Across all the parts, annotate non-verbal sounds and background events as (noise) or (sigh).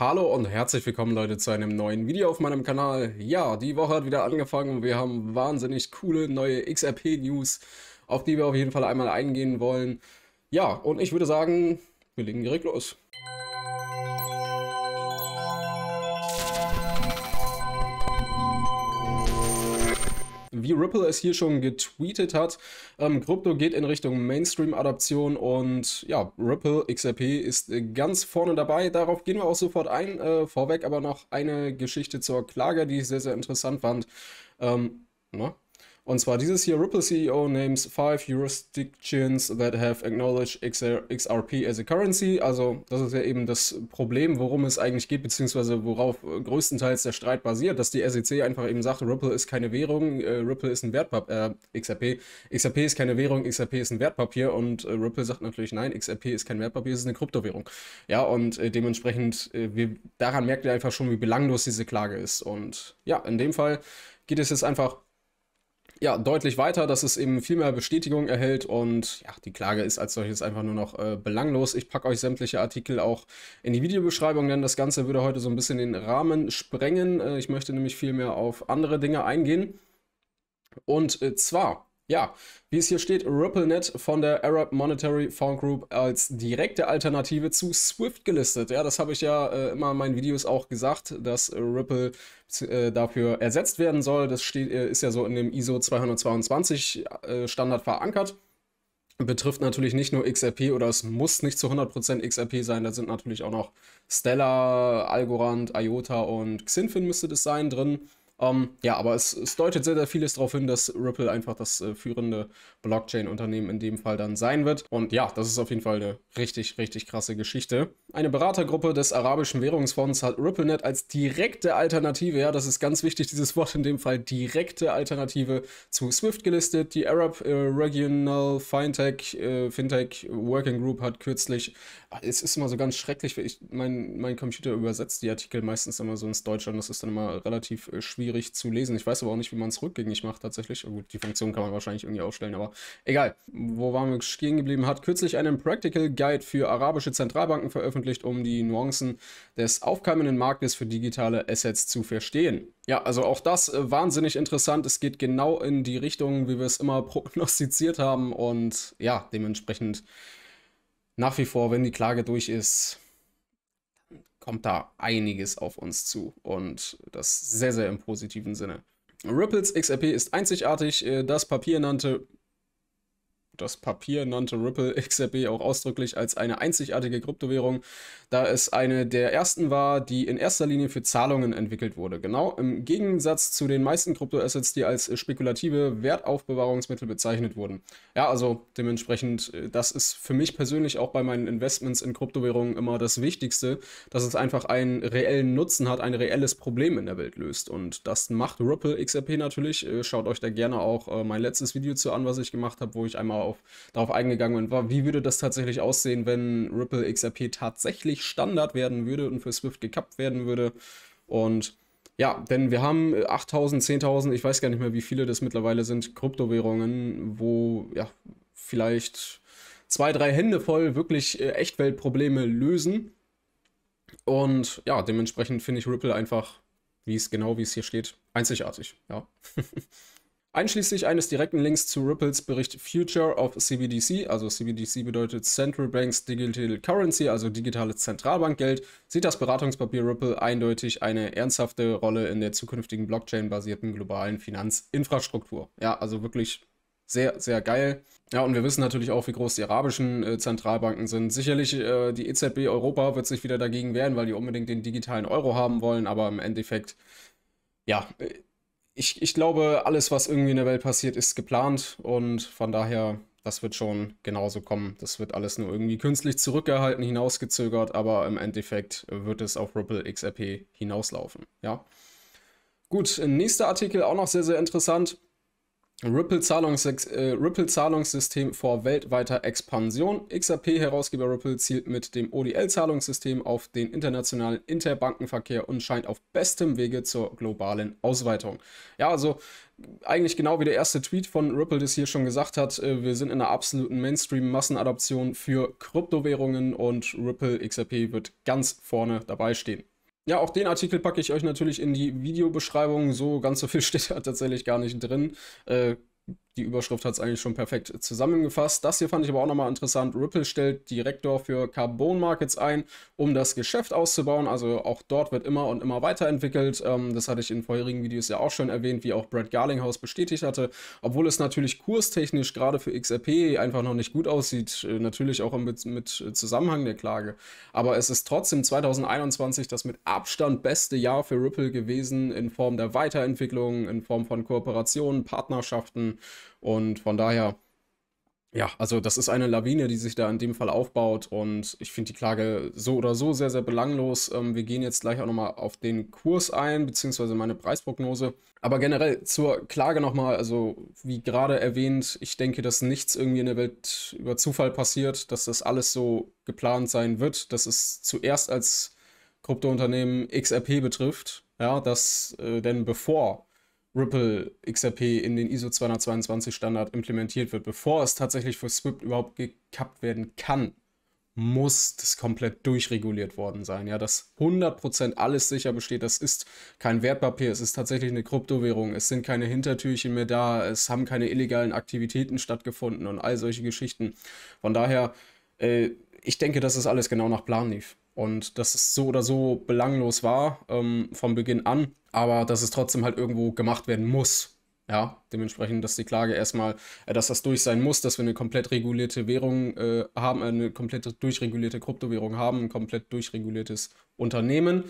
Hallo und herzlich willkommen Leute zu einem neuen Video auf meinem Kanal. Ja, die Woche hat wieder angefangen und wir haben wahnsinnig coole neue XRP-News, auf die wir auf jeden Fall einmal eingehen wollen. Ja, und ich würde sagen, wir legen direkt los. Wie Ripple es hier schon getweetet hat, ähm, Krypto geht in Richtung mainstream adaption und ja, Ripple XRP ist äh, ganz vorne dabei. Darauf gehen wir auch sofort ein. Äh, vorweg aber noch eine Geschichte zur Klage, die ich sehr, sehr interessant fand. Ähm, na, und zwar dieses hier, Ripple CEO names five jurisdictions that have acknowledged XRP as a currency. Also das ist ja eben das Problem, worum es eigentlich geht, beziehungsweise worauf größtenteils der Streit basiert, dass die SEC einfach eben sagt, Ripple ist keine Währung, äh, Ripple ist ein Wertpapier, äh, XRP. XRP ist keine Währung, XRP ist ein Wertpapier und äh, Ripple sagt natürlich, nein, XRP ist kein Wertpapier, es ist eine Kryptowährung. Ja, und äh, dementsprechend, äh, wir, daran merkt ihr einfach schon, wie belanglos diese Klage ist. Und ja, in dem Fall geht es jetzt einfach ja, deutlich weiter, dass es eben viel mehr Bestätigung erhält und ja, die Klage ist als solches einfach nur noch äh, belanglos. Ich packe euch sämtliche Artikel auch in die Videobeschreibung, denn das Ganze würde heute so ein bisschen den Rahmen sprengen. Äh, ich möchte nämlich viel mehr auf andere Dinge eingehen. Und äh, zwar ja, wie es hier steht, RippleNet von der Arab Monetary Fund Group als direkte Alternative zu Swift gelistet. Ja, das habe ich ja äh, immer in meinen Videos auch gesagt, dass Ripple äh, dafür ersetzt werden soll. Das steht, äh, ist ja so in dem ISO 222 äh, Standard verankert. Betrifft natürlich nicht nur XRP oder es muss nicht zu 100% XRP sein. Da sind natürlich auch noch Stellar, Algorand, IOTA und Xinfin müsste das sein drin. Ähm, ja, aber es, es, deutet sehr, sehr vieles darauf hin, dass Ripple einfach das äh, führende Blockchain-Unternehmen in dem Fall dann sein wird. Und ja, das ist auf jeden Fall eine richtig, richtig krasse Geschichte. Eine Beratergruppe des Arabischen Währungsfonds hat RippleNet als direkte Alternative, ja, das ist ganz wichtig, dieses Wort in dem Fall, direkte Alternative zu Swift gelistet. Die Arab äh, Regional Fintech, äh, Fintech Working Group hat kürzlich, ah, es ist immer so ganz schrecklich, ich, mein, mein Computer übersetzt die Artikel meistens immer so ins Deutsche und das ist dann immer relativ äh, schwierig schwierig zu lesen. Ich weiß aber auch nicht, wie man es rückgängig macht tatsächlich. gut, die Funktion kann man wahrscheinlich irgendwie aufstellen, aber egal. Wo waren wir stehen geblieben? Hat kürzlich einen Practical Guide für arabische Zentralbanken veröffentlicht, um die Nuancen des aufkeimenden Marktes für digitale Assets zu verstehen. Ja, also auch das äh, wahnsinnig interessant. Es geht genau in die Richtung, wie wir es immer (laughs) prognostiziert haben und ja, dementsprechend nach wie vor, wenn die Klage durch ist, kommt da einiges auf uns zu und das sehr, sehr im positiven Sinne. Ripples XRP ist einzigartig. Äh, das Papier nannte das Papier nannte ripple XRP auch ausdrücklich als eine einzigartige Kryptowährung, da es eine der ersten war, die in erster Linie für Zahlungen entwickelt wurde. Genau im Gegensatz zu den meisten Kryptoassets, die als spekulative Wertaufbewahrungsmittel bezeichnet wurden. Ja, also dementsprechend, äh, das ist für mich persönlich auch bei meinen Investments in Kryptowährungen immer das Wichtigste, dass es einfach einen reellen Nutzen hat, ein reelles Problem in der Welt löst. Und das macht Ripple XRP natürlich. Äh, schaut euch da gerne auch äh, mein letztes Video zu an, was ich gemacht habe, wo ich einmal auf, darauf eingegangen und war, wie würde das tatsächlich aussehen, wenn Ripple XRP tatsächlich Standard werden würde und für Swift gekappt werden würde. Und ja, denn wir haben 8000, 10.000, ich weiß gar nicht mehr, wie viele das mittlerweile sind, Kryptowährungen, wo ja vielleicht zwei, drei Hände voll wirklich äh, Echtweltprobleme lösen. Und ja, dementsprechend finde ich Ripple einfach, wie es genau, wie es hier steht, einzigartig. Ja. (laughs) Einschließlich eines direkten Links zu Ripples Bericht Future of CBDC, also CBDC bedeutet Central Banks Digital Currency, also digitales Zentralbankgeld, sieht das Beratungspapier Ripple eindeutig eine ernsthafte Rolle in der zukünftigen Blockchain-basierten globalen Finanzinfrastruktur. Ja, also wirklich sehr, sehr geil. Ja, und wir wissen natürlich auch, wie groß die arabischen äh, Zentralbanken sind. Sicherlich äh, die EZB Europa wird sich wieder dagegen wehren, weil die unbedingt den digitalen Euro haben wollen, aber im Endeffekt, ja, äh, ich, ich glaube, alles, was irgendwie in der Welt passiert, ist geplant und von daher, das wird schon genauso kommen. Das wird alles nur irgendwie künstlich zurückgehalten, hinausgezögert, aber im Endeffekt wird es auf Ripple XRP hinauslaufen, ja. Gut, nächster Artikel, auch noch sehr, sehr interessant. Äh, ripple zahlungssystem äh, Ripple vor weltweiter Expansion. XRP-Herausgeber Ripple zielt mit dem ODL-Zahlungssystem auf den internationalen Interbankenverkehr und scheint auf bestem Wege zur globalen Ausweitung. Ja, also eigentlich genau wie der erste Tweet von Ripple das hier schon gesagt hat, äh, wir sind in einer absoluten Mainstream-Massenadoption für Kryptowährungen und Ripple XRP wird ganz vorne dabei stehen. Ja, auch den Artikel packe ich euch natürlich in die Videobeschreibung. So ganz so viel (laughs) steht da tatsächlich gar nicht drin. Äh, die Überschrift hat es eigentlich schon perfekt zusammengefasst. Das hier fand ich aber auch nochmal interessant. Ripple stellt Direktor für Carbon Markets ein, um das Geschäft auszubauen. Also auch dort wird immer und immer weiterentwickelt. Ähm, das hatte ich in vorherigen Videos ja auch schon erwähnt, wie auch Brad Garlinghouse bestätigt hatte. Obwohl es natürlich kurstechnisch gerade für XRP einfach noch nicht gut aussieht. Äh, natürlich auch mit, mit Zusammenhang der Klage. Aber es ist trotzdem 2021 das mit Abstand beste Jahr für Ripple gewesen in Form der Weiterentwicklung, in Form von Kooperationen, Partnerschaften und von daher, ja, also das ist eine Lawine, die sich da in dem Fall aufbaut und ich finde die Klage so oder so sehr, sehr belanglos. Ähm, wir gehen jetzt gleich auch nochmal auf den Kurs ein, beziehungsweise meine Preisprognose. Aber generell zur Klage nochmal, also wie gerade erwähnt, ich denke, dass nichts irgendwie in der Welt über Zufall passiert, dass das alles so geplant sein wird, dass es zuerst als Kryptounternehmen XRP betrifft. Ja, dass äh, denn bevor Ripple XRP in den ISO 222 Standard implementiert wird, bevor es tatsächlich für Swift überhaupt gekappt werden kann, muss das komplett durchreguliert worden sein. Ja, dass 100% alles sicher besteht, das ist kein Wertpapier, es ist tatsächlich eine Kryptowährung, es sind keine Hintertürchen mehr da, es haben keine illegalen Aktivitäten stattgefunden und all solche Geschichten. Von daher, äh, ich denke, dass es alles genau nach Plan lief. Und dass es so oder so belanglos war ähm, von Beginn an, aber dass es trotzdem halt irgendwo gemacht werden muss. Ja, dementsprechend, dass die Klage erstmal, äh, dass das durch sein muss, dass wir eine komplett regulierte Währung äh, haben, eine komplett durchregulierte Kryptowährung haben, ein komplett durchreguliertes Unternehmen.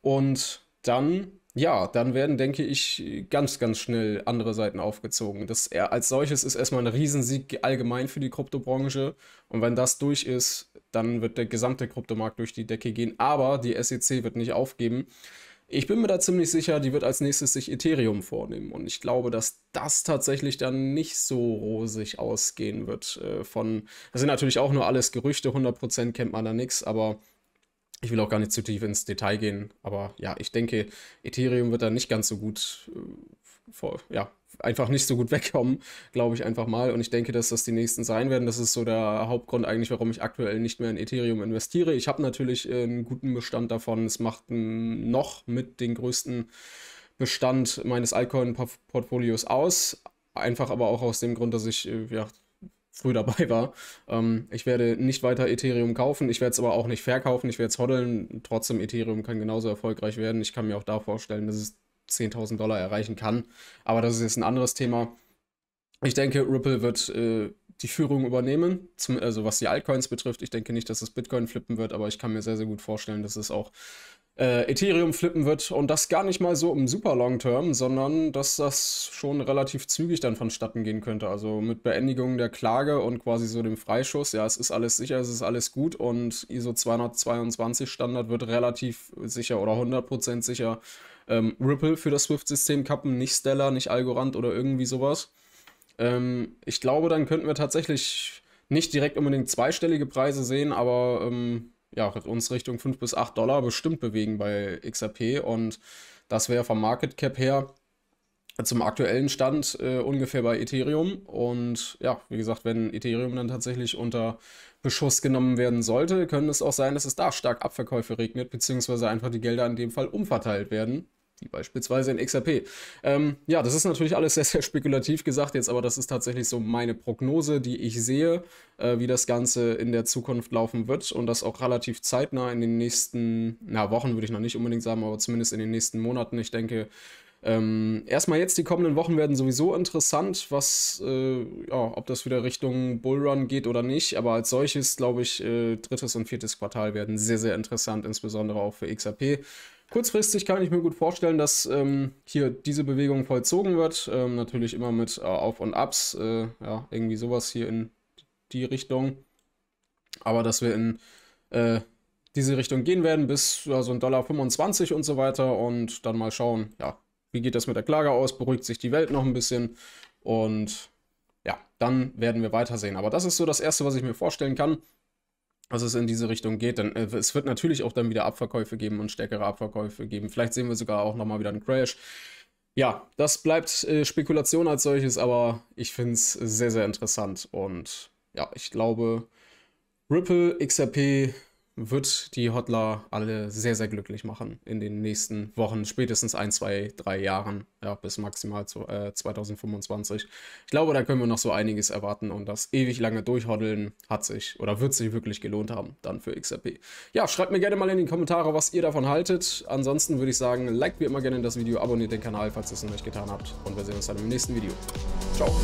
Und dann ja, dann werden, denke ich, ganz, ganz schnell andere Seiten aufgezogen. Das äh, als solches ist erstmal ein Riesensieg allgemein für die Kryptobranche. Und wenn das durch ist, dann wird der gesamte Kryptomarkt durch die Decke gehen. Aber die SEC wird nicht aufgeben. Ich bin mir da ziemlich sicher, die wird als nächstes sich Ethereum vornehmen. Und ich glaube, dass das tatsächlich dann nicht so rosig ausgehen wird. Äh, von, das sind natürlich auch nur alles Gerüchte, 100% kennt man da nichts, aber ich will auch gar nicht zu tief ins Detail gehen. Aber ja, ich denke, Ethereum wird da nicht ganz so gut äh, vor, ja, einfach nicht so gut (laughs) wegkommen, glaube ich einfach mal. Und ich denke, dass das die nächsten sein werden. Das ist so der Hauptgrund eigentlich, warum ich aktuell nicht mehr in Ethereum investiere. Ich habe natürlich äh, einen guten Bestand davon. Es macht noch mit den größten Bestand meines Altcoin-Portfolios aus. Einfach aber auch aus dem Grund, dass ich äh, ja, früh (laughs) dabei war. Ähm, ich werde nicht weiter Ethereum kaufen, ich werde es aber auch nicht verkaufen, ich werde es hodeln. Trotzdem, Ethereum kann genauso erfolgreich werden. Ich kann mir auch da vorstellen, dass es 10.000 Dollar erreichen kann. Aber das ist jetzt ein anderes Thema. Ich denke, Ripple wird äh, die Führung übernehmen, zum, also was die Altcoins betrifft. Ich denke nicht, dass es Bitcoin flippen wird, aber ich kann mir sehr, sehr gut vorstellen, dass es auch äh, Ethereum flippen wird und das gar nicht mal so im super Long Term, sondern dass das schon relativ zügig dann vonstatten gehen könnte. Also mit Beendigung der Klage und quasi so dem Freischuss, ja, es ist alles sicher, es ist alles gut und ISO 222 Standard wird relativ sicher oder 100% sicher ähm, Ripple für das Swift-System kappen, nicht Stellar, nicht Algorand oder irgendwie sowas. Ähm, ich glaube, dann könnten wir tatsächlich nicht direkt unbedingt zweistellige Preise sehen, aber ähm, ja, uns Richtung 5 bis 8 Dollar bestimmt bewegen bei XRP und das wäre vom Market Cap her zum aktuellen Stand äh, ungefähr bei Ethereum. Und ja, wie gesagt, wenn Ethereum dann tatsächlich unter Beschuss genommen werden sollte, können es auch sein, dass es da stark Abverkäufe regnet, beziehungsweise einfach die Gelder in dem Fall umverteilt werden. Wie beispielsweise in XRP. Ähm, ja, das ist natürlich alles sehr, sehr spekulativ gesagt jetzt, aber das ist tatsächlich so meine Prognose, die ich sehe, äh, wie das Ganze in der Zukunft laufen wird und das auch relativ zeitnah in den nächsten, na, Wochen würde ich noch nicht unbedingt sagen, aber zumindest in den nächsten Monaten. Ich denke, ähm, erstmal jetzt, die kommenden Wochen werden sowieso interessant, was, äh, ja, ob das wieder Richtung Bullrun geht oder nicht. Aber als solches, glaube ich, äh, drittes und viertes Quartal werden sehr, sehr interessant, insbesondere auch für XRP. Kurzfristig kann ich mir gut vorstellen, dass ähm, hier diese Bewegung vollzogen wird. Ähm, natürlich immer mit äh, Auf- und Ups, äh, ja, irgendwie sowas hier in die Richtung. Aber dass wir in äh, diese Richtung gehen werden, bis ja, so ein Dollar 25 und so weiter und dann mal schauen, ja, wie geht das mit der Klage aus? Beruhigt sich die Welt noch ein bisschen? Und ja, dann werden wir weitersehen. Aber das ist so das Erste, was ich mir vorstellen kann, dass es in diese Richtung geht. Denn äh, es wird natürlich auch dann wieder Abverkäufe geben und stärkere Abverkäufe geben. Vielleicht sehen wir sogar auch nochmal wieder einen Crash. Ja, das bleibt äh, Spekulation als solches, aber ich finde es sehr, sehr interessant. Und ja, ich glaube, Ripple, XRP, wird die Hodler alle sehr, sehr glücklich machen in den nächsten Wochen, spätestens ein, zwei, drei Jahren, ja, bis maximal zu, äh, 2025. Ich glaube, da können wir noch so einiges erwarten und das ewig lange Durchhoddeln hat sich oder wird sich wirklich gelohnt haben, dann für XRP. Ja, schreibt mir gerne mal in die Kommentare, was ihr davon haltet. Ansonsten würde ich sagen, liked wie immer gerne das Video, abonniert den Kanal, falls ihr es noch nicht getan habt und wir sehen uns dann im nächsten Video. Ciao.